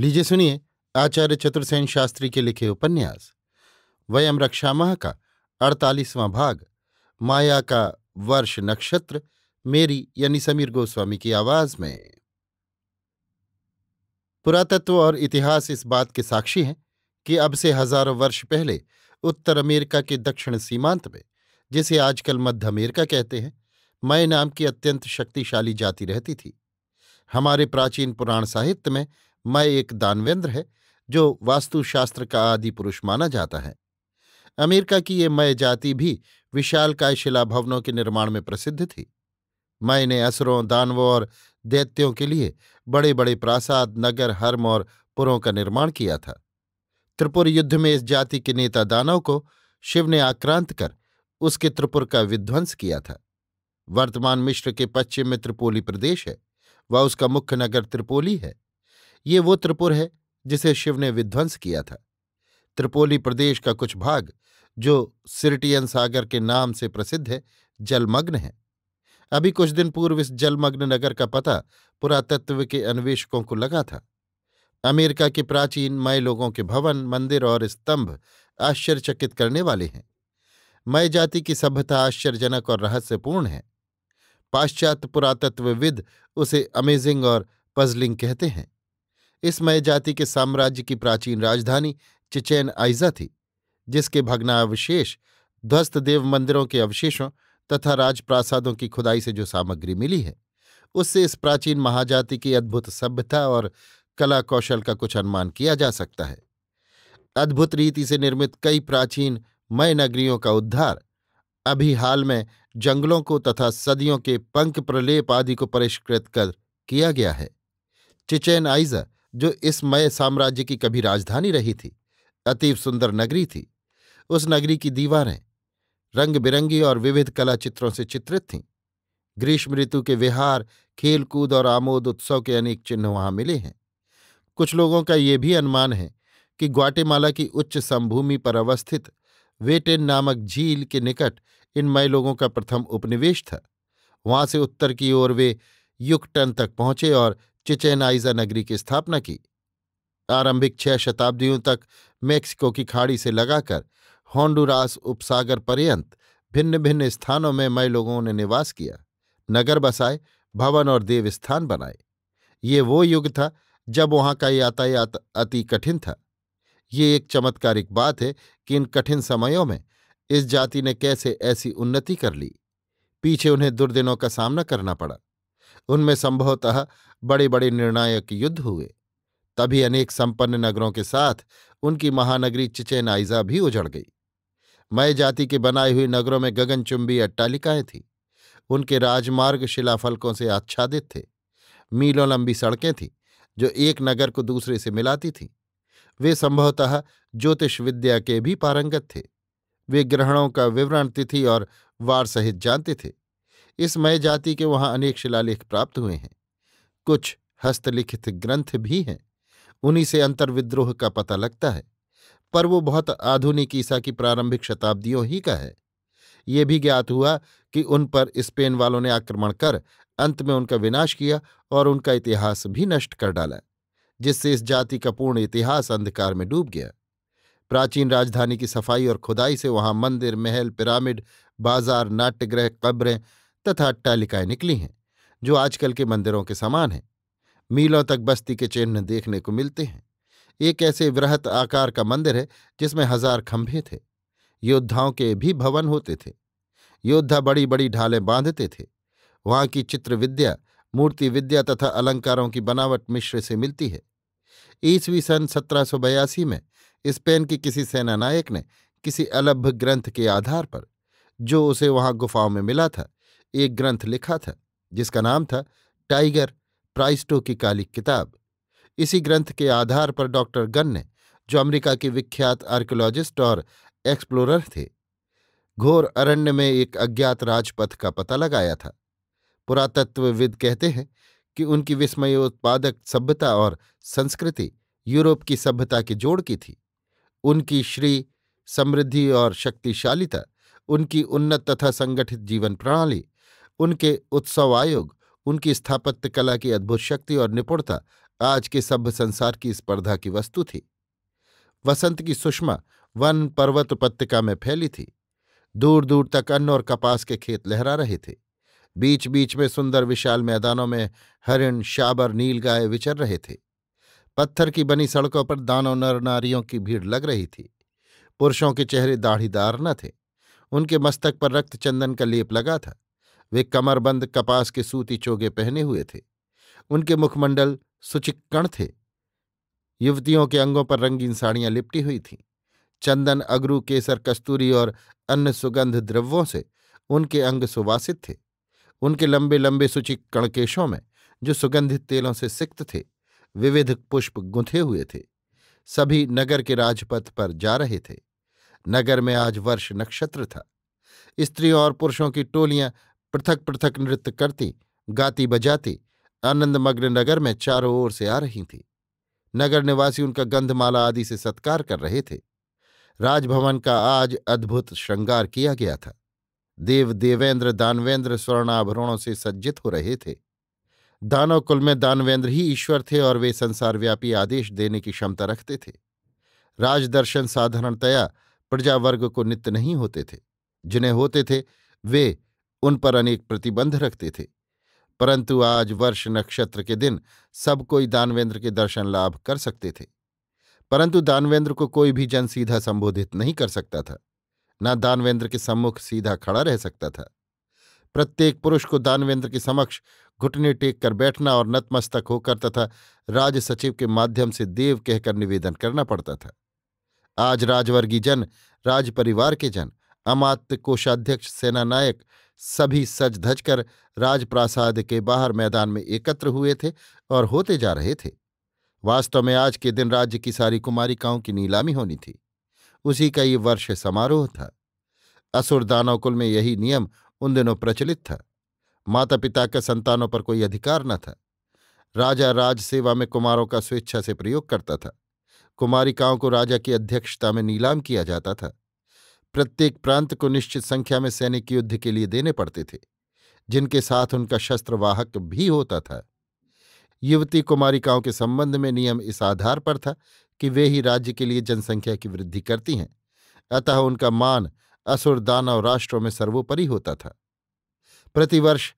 लीजिए सुनिए आचार्य चतुर्सेन शास्त्री के लिखे उपन्यास वयम रक्षामह का अड़तालीसवां भाग माया का वर्ष नक्षत्र मेरी यानी समीर गोस्वामी की आवाज में पुरातत्व और इतिहास इस बात के साक्षी हैं कि अब से हजारों वर्ष पहले उत्तर अमेरिका के दक्षिण सीमांत में जिसे आजकल मध्य अमेरिका कहते हैं मय नाम की अत्यंत शक्तिशाली जाति रहती थी हमारे प्राचीन पुराण साहित्य में मय एक दानवेंद्र है जो वास्तुशास्त्र का आदि पुरुष माना जाता है अमेरिका की ये मय जाति भी विशालकाय शिला भवनों के निर्माण में प्रसिद्ध थी मय ने असुरों दानवों और दैत्यों के लिए बड़े बड़े प्रासाद नगर हर्म और पुरों का निर्माण किया था त्रिपुर युद्ध में इस जाति के नेता दानव को शिव ने आक्रांत कर उसके त्रिपुर का विध्वंस किया था वर्तमान मिश्र के पश्चिम में त्रिपोली प्रदेश है व उसका मुख्य नगर त्रिपोली है ये वो त्रिपुर है जिसे शिव ने विध्वंस किया था त्रिपोली प्रदेश का कुछ भाग जो सिरटियन सागर के नाम से प्रसिद्ध है जलमग्न है अभी कुछ दिन पूर्व इस जलमग्न नगर का पता पुरातत्व के अन्वेषकों को लगा था अमेरिका के प्राचीन मय लोगों के भवन मंदिर और स्तंभ आश्चर्यचकित करने वाले हैं मय जाति की सभ्यता आश्चर्यजनक और रहस्यपूर्ण है पाश्चात्य पुरातत्वविद उसे अमेजिंग और पजलिंग कहते हैं इस मय जाति के साम्राज्य की प्राचीन राजधानी चिचेन आइजा थी जिसके भग्नावशेष ध्वस्त देव मंदिरों के अवशेषों तथा राजप्रासादों की खुदाई से जो सामग्री मिली है उससे इस प्राचीन महाजाति की अद्भुत सभ्यता और कला कौशल का कुछ अनुमान किया जा सकता है अद्भुत रीति से निर्मित कई प्राचीन मय नगरियों का उद्धार अभी हाल में जंगलों को तथा सदियों के पंख प्रलेप आदि को परिष्कृत कर किया गया है चिचेन आइजा जो इस मय साम्राज्य की कभी राजधानी रही थी अतीव सुंदर नगरी थी उस नगरी की दीवारें रंग बिरंगी और विविध कला चित्रों से चित्रित थीं ग्रीष्म ऋतु के विहार खेलकूद और आमोद उत्सव के अनेक चिन्ह वहां मिले हैं कुछ लोगों का ये भी अनुमान है कि ग्वाटेमाला की उच्च समभूमि पर अवस्थित वेटेन नामक झील के निकट इन मय लोगों का प्रथम उपनिवेश था वहां से उत्तर की ओर वे युक्टन तक पहुंचे और चिचेनाइजा नगरी की स्थापना की आरंभिक छह शताब्दियों तक मेक्सिको की खाड़ी से लगाकर होंडुरास उपसागर पर्यंत भिन्न भिन्न स्थानों में मय लोगों ने निवास किया नगर बसाए भवन और देवस्थान बनाए ये वो युग था जब वहां का यातायात अति कठिन था ये एक चमत्कारिक बात है कि इन कठिन समयों में इस जाति ने कैसे ऐसी उन्नति कर ली पीछे उन्हें दुर्दिनों का सामना करना पड़ा उनमें संभवतः बड़े बड़े निर्णायक युद्ध हुए तभी अनेक संपन्न नगरों के साथ उनकी महानगरी चिचेनाइजा भी उजड़ गई मय जाति के बनाए हुए नगरों में गगनचुंबी अट्टालिकाएं थीं उनके राजमार्ग शिलाफलकों से आच्छादित थे मीलों लंबी सड़कें थीं जो एक नगर को दूसरे से मिलाती थीं वे संभवतः ज्योतिष विद्या के भी पारंगत थे वे ग्रहणों का विवरण तिथि और वार सहित जानते थे इस मय जाति के वहां अनेक शिलालेख प्राप्त हुए हैं कुछ हस्तलिखित ग्रंथ भी हैं उन्हीं से अंतर्विद्रोह का पता लगता है पर वो बहुत आधुनिक ईसा की प्रारंभिक शताब्दियों ही का है ये भी ज्ञात हुआ कि उन पर स्पेन वालों ने आक्रमण कर अंत में उनका विनाश किया और उनका इतिहास भी नष्ट कर डाला जिससे इस जाति का पूर्ण इतिहास अंधकार में डूब गया प्राचीन राजधानी की सफाई और खुदाई से वहां मंदिर महल पिरामिड बाजार नाट्यगृह कब्रें तथा अट्टालिकाएं निकली हैं जो आजकल के मंदिरों के समान हैं मीलों तक बस्ती के चिन्ह देखने को मिलते हैं एक ऐसे वृहत आकार का मंदिर है जिसमें हजार खंभे थे योद्धाओं के भी भवन होते थे योद्धा बड़ी बड़ी ढालें बांधते थे वहां की चित्रविद्या मूर्ति विद्या तथा अलंकारों की बनावट मिश्र से मिलती है ईस्वी सन सत्रह में स्पेन की किसी सेनानायक ने किसी अलभ्य ग्रंथ के आधार पर जो उसे वहां गुफाओं में मिला था एक ग्रंथ लिखा था जिसका नाम था टाइगर प्राइस्टो की काली किताब इसी ग्रंथ के आधार पर डॉक्टर गन ने जो अमेरिका के विख्यात आर्कियोलॉजिस्ट और एक्सप्लोरर थे घोर अरण्य में एक अज्ञात राजपथ का पता लगाया था पुरातत्वविद कहते हैं कि उनकी विस्मयोत्पादक सभ्यता और संस्कृति यूरोप की सभ्यता के जोड़ की थी उनकी श्री समृद्धि और शक्तिशालीता उनकी उन्नत तथा संगठित जीवन प्रणाली उनके उत्सव आयोग उनकी स्थापत्य कला की अद्भुत शक्ति और निपुणता आज के सभ्य संसार की स्पर्धा की वस्तु थी वसंत की सुषमा वन पर्वत उपत्यका में फैली थी दूर दूर तक अन्न और कपास के खेत लहरा रहे थे बीच बीच में सुंदर विशाल मैदानों में हरिण शाबर नीलगाय विचर रहे थे पत्थर की बनी सड़कों पर दानों नर नारियों की भीड़ लग रही थी पुरुषों के चेहरे दाढ़ीदार न थे उनके मस्तक पर रक्त चंदन का लेप लगा था वे कमरबंद कपास के सूती चोगे पहने हुए थे उनके मुखमंडल सुचिक्कण थे युवतियों के अंगों पर रंगीन साड़ियां लिपटी हुई थीं चंदन अगरू केसर कस्तूरी और अन्य सुगंध द्रव्यों से उनके अंग सुवासित थे उनके लंबे लंबे सुचिक कणकेशों में जो सुगंधित तेलों से सिक्त थे विविध पुष्प गुंथे हुए थे सभी नगर के राजपथ पर जा रहे थे नगर में आज वर्ष नक्षत्र था स्त्रियों और पुरुषों की टोलियां पृथक पृथक नृत्य करती गाती बजाती आनंदमग्न नगर में चारों ओर से आ रही थी नगर निवासी उनका गंधमाला आदि से सत्कार कर रहे थे राजभवन का आज अद्भुत श्रृंगार किया गया था देव देवेंद्र दानवेंद्र स्वर्णाभरणों से सज्जित हो रहे थे दानव कुल में दानवेंद्र ही ईश्वर थे और वे संसारव्यापी आदेश देने की क्षमता रखते थे राजदर्शन साधारणतया प्रजावर्ग को नित्य नहीं होते थे जिन्हें होते थे वे उन पर अनेक प्रतिबंध रखते थे परंतु आज वर्ष नक्षत्र के दिन सब कोई दानवेंद्र के दर्शन लाभ कर सकते थे परंतु दानवेंद्र को कोई भी जन सीधा संबोधित नहीं कर सकता था न दानवेंद्र के सम्मुख सीधा खड़ा रह सकता था प्रत्येक पुरुष को दानवेंद्र के समक्ष घुटने टेक कर बैठना और नतमस्तक होकर तथा राज सचिव के माध्यम से देव कहकर निवेदन करना पड़ता था आज राजवर्गीय जन राज परिवार के जन अमात्य कोषाध्यक्ष सेनानायक सभी सज धज कर राजप्रासाद के बाहर मैदान में एकत्र हुए थे और होते जा रहे थे वास्तव में आज के दिन राज्य की सारी कुमारिकाओं की नीलामी होनी थी उसी का ये वर्ष समारोह था असुर दानवकुल में यही नियम उन दिनों प्रचलित था माता पिता के संतानों पर कोई अधिकार न था राजा राज सेवा में कुमारों का स्वेच्छा से प्रयोग करता था कुमारिकाओं को राजा की अध्यक्षता में नीलाम किया जाता था प्रत्येक प्रांत को निश्चित संख्या में सैनिक युद्ध के लिए देने पड़ते थे जिनके साथ उनका शस्त्रवाहक भी होता था युवती कुमारिकाओं के संबंध में नियम इस आधार पर था कि वे ही राज्य के लिए जनसंख्या की वृद्धि करती हैं अतः उनका मान असुर दानव राष्ट्रों में सर्वोपरि होता था प्रतिवर्ष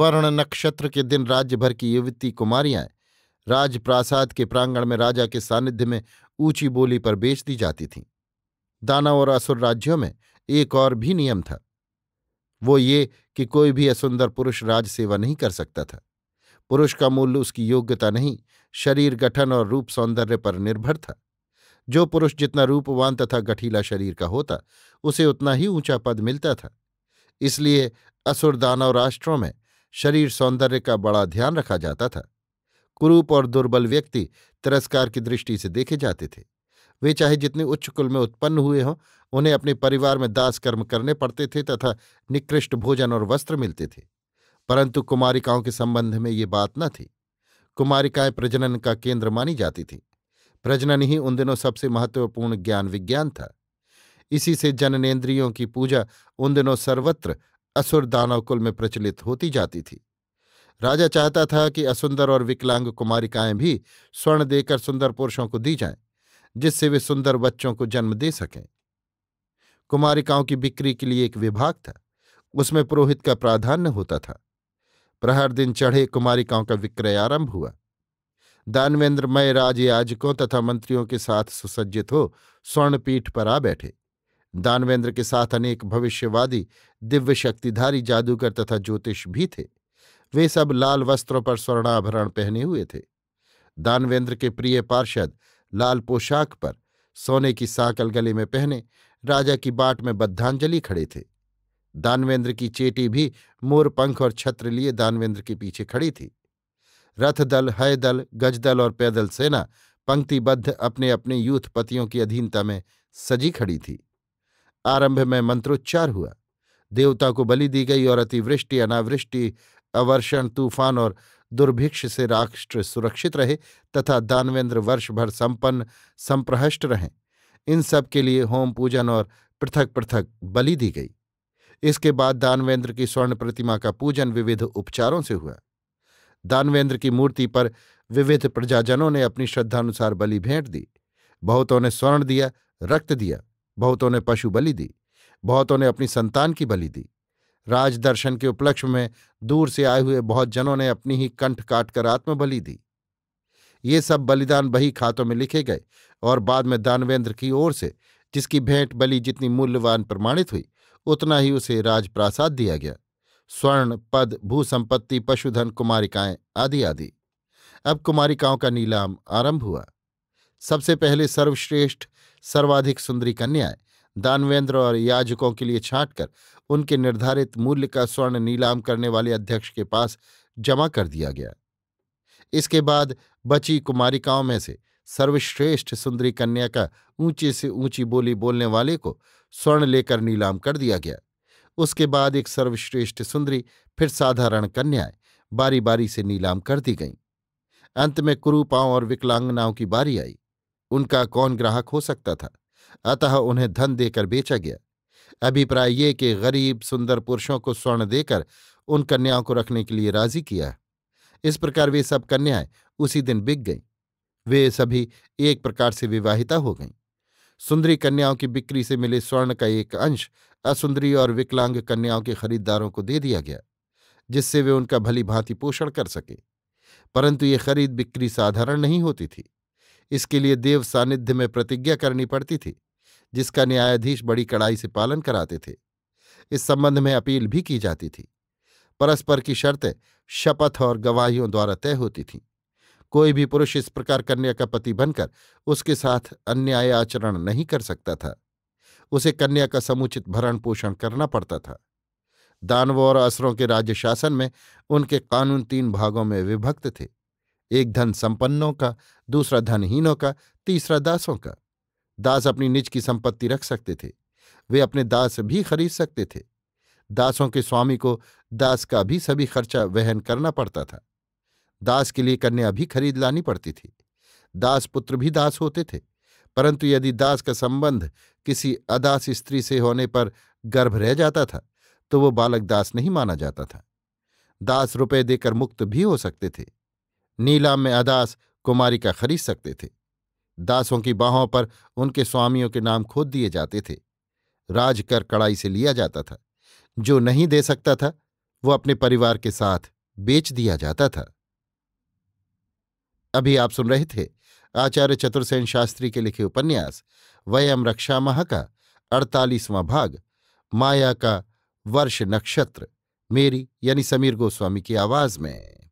वर्ण नक्षत्र के दिन राज्य भर की युवती कुमारियां राजप्रासाद के प्रांगण में राजा के सानिध्य में ऊंची बोली पर बेच दी जाती थीं दानव और असुर राज्यों में एक और भी नियम था वो ये कि कोई भी असुंदर पुरुष राज सेवा नहीं कर सकता था पुरुष का मूल्य उसकी योग्यता नहीं शरीर गठन और रूप सौंदर्य पर निर्भर था जो पुरुष जितना रूपवान तथा गठीला शरीर का होता उसे उतना ही ऊंचा पद मिलता था इसलिए असुर दानव राष्ट्रों में शरीर सौंदर्य का बड़ा ध्यान रखा जाता था कुरूप और दुर्बल व्यक्ति तिरस्कार की दृष्टि से देखे जाते थे वे चाहे जितने उच्च कुल में उत्पन्न हुए हों उन्हें अपने परिवार में दास कर्म करने पड़ते थे तथा निकृष्ट भोजन और वस्त्र मिलते थे परंतु कुमारिकाओं के संबंध में ये बात न थी कुमारिकाएं प्रजनन का केंद्र मानी जाती थी प्रजनन ही उन दिनों सबसे महत्वपूर्ण ज्ञान विज्ञान था इसी से जननेन्द्रियों की पूजा उन दिनों सर्वत्र असुर दानव कुल में प्रचलित होती जाती थी राजा चाहता था कि असुंदर और विकलांग कुमारिकाएं भी स्वर्ण देकर सुंदर पुरुषों को दी जाएं जिससे वे सुंदर बच्चों को जन्म दे सकें कुमारिकाओं की बिक्री के लिए एक विभाग था उसमें पुरोहित का प्राधान्य होता था प्रहर दिन चढ़े कुमारिकाओं का विक्रय आरंभ हुआ दानवेंद्रमय राजयाजकों तथा मंत्रियों के साथ सुसज्जित हो स्वर्णपीठ पर आ बैठे दानवेंद्र के साथ अनेक भविष्यवादी दिव्य शक्तिधारी जादूगर तथा ज्योतिष भी थे वे सब लाल वस्त्रों पर स्वर्णाभरण पहने हुए थे दानवेंद्र के प्रिय पार्षद लाल पोशाक पर सोने की साकल गले में पहने राजा की बाट में बद्धांजलि खड़े थे दानवेंद्र की चेटी भी मोर पंख और छत्र लिए दानवेंद्र के पीछे खड़ी थी रथ दल हय दल गजदल और पैदल सेना पंक्तिबद्ध अपने अपने यूथ पतियों की अधीनता में सजी खड़ी थी आरंभ में मंत्रोच्चार हुआ देवता को बलि दी गई और अतिवृष्टि अनावृष्टि अवर्षण तूफान और दुर्भिक्ष से राष्ट्र सुरक्षित रहे तथा दानवेंद्र वर्ष भर संपन्न संप्रहष्ट रहें इन सब के लिए होम पूजन और पृथक पृथक बलि दी गई इसके बाद दानवेंद्र की स्वर्ण प्रतिमा का पूजन विविध उपचारों से हुआ दानवेंद्र की मूर्ति पर विविध प्रजाजनों ने अपनी श्रद्धानुसार बलि भेंट दी बहुतों ने स्वर्ण दिया रक्त दिया बहुतों ने पशु बलि दी बहुतों ने अपनी संतान की बलि दी राजदर्शन के उपलक्ष्य में दूर से आए हुए बहुत जनों ने अपनी ही कंठ काटकर आत्मबलि दी ये सब बलिदान बही खातों में लिखे गए और बाद में दानवेंद्र की ओर से जिसकी भेंट बलि जितनी मूल्यवान प्रमाणित हुई उतना ही उसे राजप्रासाद दिया गया स्वर्ण पद भूसंपत्ति पशुधन कुमारिकाएं आदि आदि अब कुमारिकाओं का नीलाम आरंभ हुआ सबसे पहले सर्वश्रेष्ठ सर्वाधिक सुंदरी कन्याएं दानवेंद्र और याजकों के लिए छांटकर उनके निर्धारित मूल्य का स्वर्ण नीलाम करने वाले अध्यक्ष के पास जमा कर दिया गया इसके बाद बची कुमारिकाओं में से सर्वश्रेष्ठ सुंदरी कन्या का ऊंची से ऊंची बोली बोलने वाले को स्वर्ण लेकर नीलाम कर दिया गया उसके बाद एक सर्वश्रेष्ठ सुंदरी फिर साधारण कन्याएं बारी बारी से नीलाम कर दी गईं अंत में कुरूपाओं और विकलांगनाओं की बारी आई उनका कौन ग्राहक हो सकता था अतः उन्हें धन देकर बेचा गया अभिप्राय ये कि गरीब सुंदर पुरुषों को स्वर्ण देकर उन कन्याओं को रखने के लिए राजी किया इस प्रकार वे सब कन्याएं उसी दिन बिक गईं वे सभी एक प्रकार से विवाहिता हो गईं सुंदरी कन्याओं की बिक्री से मिले स्वर्ण का एक अंश असुंदरी और विकलांग कन्याओं के खरीदारों को दे दिया गया जिससे वे उनका भली भांति पोषण कर सके परंतु ये खरीद बिक्री साधारण नहीं होती थी इसके लिए देव सानिध्य में प्रतिज्ञा करनी पड़ती थी जिसका न्यायाधीश बड़ी कड़ाई से पालन कराते थे इस संबंध में अपील भी की जाती थी परस्पर की शर्तें शपथ और गवाहियों द्वारा तय होती थीं कोई भी पुरुष इस प्रकार कन्या का पति बनकर उसके साथ अन्याय आचरण नहीं कर सकता था उसे कन्या का समुचित भरण पोषण करना पड़ता था दानवों और असरों के राज्य शासन में उनके कानून तीन भागों में विभक्त थे एक धन संपन्नों का दूसरा धनहीनों का तीसरा दासों का दास अपनी निज की संपत्ति रख सकते थे वे अपने दास भी खरीद सकते थे दासों के स्वामी को दास का भी सभी खर्चा वहन करना पड़ता था दास के लिए कन्या भी खरीद लानी पड़ती थी दास पुत्र भी दास होते थे परंतु यदि दास का संबंध किसी अदास स्त्री से होने पर गर्भ रह जाता था तो वो बालक दास नहीं माना जाता था दास रुपए देकर मुक्त भी हो सकते थे नीलाम में अदास कुमारी का खरीद सकते थे दासों की बाहों पर उनके स्वामियों के नाम खोद दिए जाते थे राज कर कड़ाई से लिया जाता था जो नहीं दे सकता था वो अपने परिवार के साथ बेच दिया जाता था अभी आप सुन रहे थे आचार्य चतुर्सेन शास्त्री के लिखे उपन्यास वयम रक्षा मह का अड़तालीसवां भाग माया का वर्ष नक्षत्र मेरी यानी समीर गोस्वामी की आवाज में